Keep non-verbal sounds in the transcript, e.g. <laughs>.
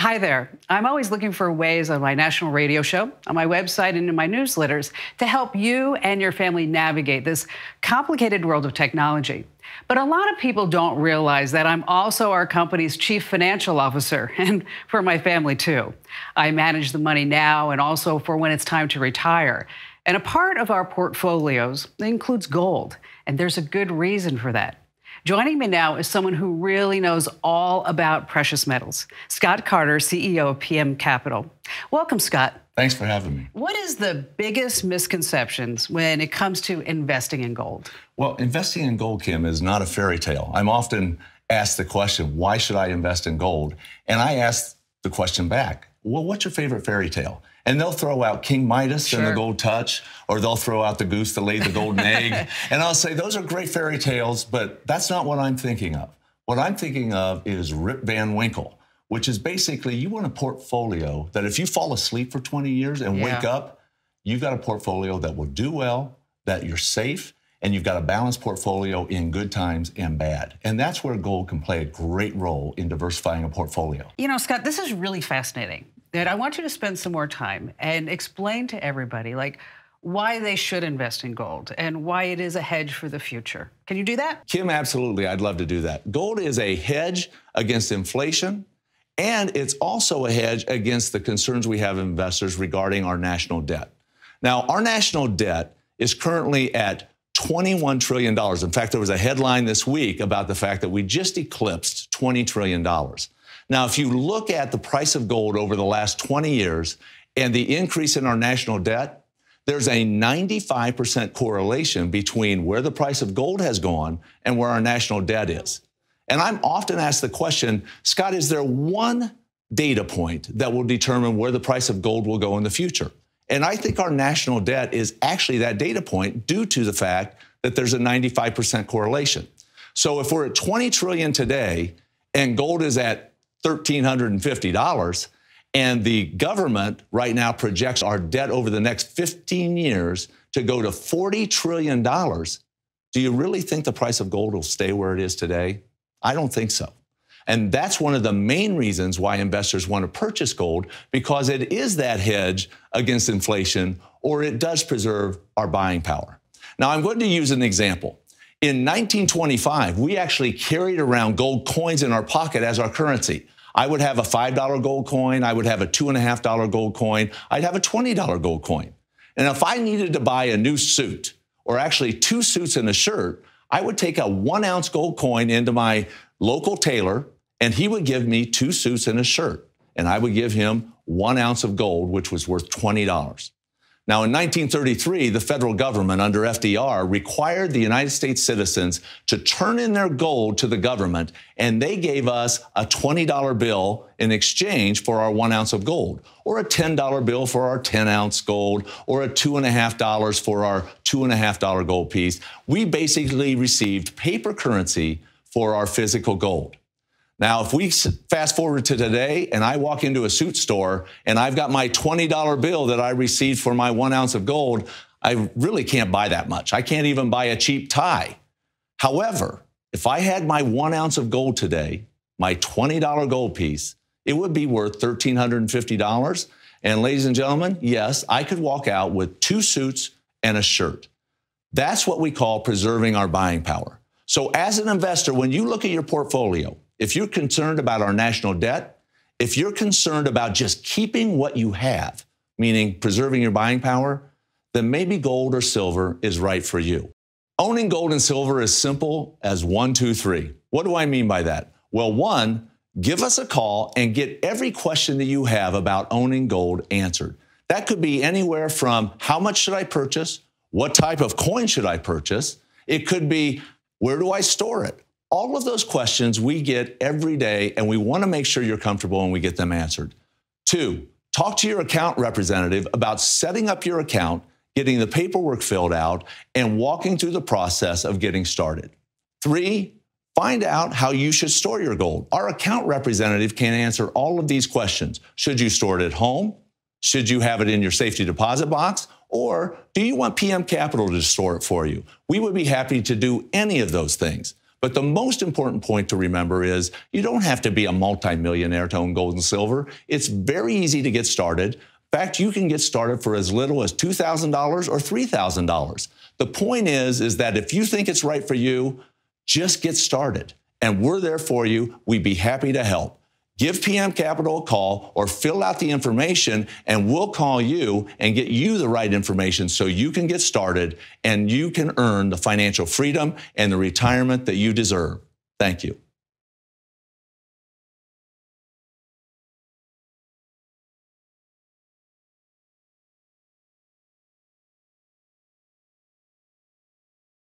Hi there. I'm always looking for ways on my national radio show, on my website, and in my newsletters to help you and your family navigate this complicated world of technology. But a lot of people don't realize that I'm also our company's chief financial officer <laughs> and for my family too. I manage the money now and also for when it's time to retire. And a part of our portfolios includes gold, and there's a good reason for that. Joining me now is someone who really knows all about precious metals, Scott Carter, CEO of PM Capital. Welcome, Scott. Thanks for having me. What is the biggest misconceptions when it comes to investing in gold? Well, investing in gold, Kim, is not a fairy tale. I'm often asked the question, why should I invest in gold? And I ask the question back, well, what's your favorite fairy tale? And they'll throw out King Midas sure. and the Gold Touch, or they'll throw out the goose that laid the golden egg. <laughs> And I'll say, those are great fairy tales, but that's not what I'm thinking of. What I'm thinking of is Rip Van Winkle, which is basically you want a portfolio that if you fall asleep for 20 years and yeah. wake up, you've got a portfolio that will do well, that you're safe, and you've got a balanced portfolio in good times and bad. And that's where gold can play a great role in diversifying a portfolio. You know, Scott, this is really fascinating that I want you to spend some more time and explain to everybody, like, why they should invest in gold and why it is a hedge for the future. Can you do that? Kim, absolutely. I'd love to do that. Gold is a hedge against inflation, and it's also a hedge against the concerns we have investors regarding our national debt. Now, our national debt is currently at $21 trillion. In fact, there was a headline this week about the fact that we just eclipsed $20 trillion. Now, if you look at the price of gold over the last 20 years and the increase in our national debt, there's a 95% correlation between where the price of gold has gone and where our national debt is. And I'm often asked the question Scott, is there one data point that will determine where the price of gold will go in the future? And I think our national debt is actually that data point due to the fact that there's a 95% correlation. So if we're at 20 trillion today and gold is at $1,350. And the government right now projects our debt over the next 15 years to go to $40 trillion. Do you really think the price of gold will stay where it is today? I don't think so. And that's one of the main reasons why investors want to purchase gold because it is that hedge against inflation or it does preserve our buying power. Now, I'm going to use an example. In 1925, we actually carried around gold coins in our pocket as our currency. I would have a $5 gold coin, I would have a $2.5 gold coin, I'd have a $20 gold coin. And if I needed to buy a new suit, or actually two suits and a shirt, I would take a one ounce gold coin into my local tailor, and he would give me two suits and a shirt. And I would give him one ounce of gold, which was worth $20. Now, in 1933, the federal government under FDR required the United States citizens to turn in their gold to the government, and they gave us a $20 bill in exchange for our one ounce of gold, or a $10 bill for our 10 ounce gold, or a $2.5 for our $2.5 gold piece. We basically received paper currency for our physical gold. Now, if we fast forward to today and I walk into a suit store and I've got my $20 bill that I received for my one ounce of gold, I really can't buy that much. I can't even buy a cheap tie. However, if I had my one ounce of gold today, my $20 gold piece, it would be worth $1,350. And ladies and gentlemen, yes, I could walk out with two suits and a shirt. That's what we call preserving our buying power. So, as an investor, when you look at your portfolio, if you're concerned about our national debt, if you're concerned about just keeping what you have, meaning preserving your buying power, then maybe gold or silver is right for you. Owning gold and silver is simple as one, two, three. What do I mean by that? Well, one, give us a call and get every question that you have about owning gold answered. That could be anywhere from how much should I purchase? What type of coin should I purchase? It could be where do I store it? All of those questions we get every day, and we want to make sure you're comfortable when we get them answered. Two, talk to your account representative about setting up your account, getting the paperwork filled out, and walking through the process of getting started. Three, Find out how you should store your gold. Our account representative can answer all of these questions. Should you store it at home? Should you have it in your safety deposit box? Or do you want PM Capital to store it for you? We would be happy to do any of those things. But the most important point to remember is you don't have to be a multimillionaire to own gold and silver. It's very easy to get started. In fact, you can get started for as little as $2,000 or $3,000. The point is, is that if you think it's right for you, just get started. And we're there for you. We'd be happy to help. Give PM Capital a call or fill out the information and we'll call you and get you the right information so you can get started and you can earn the financial freedom and the retirement that you deserve. Thank you.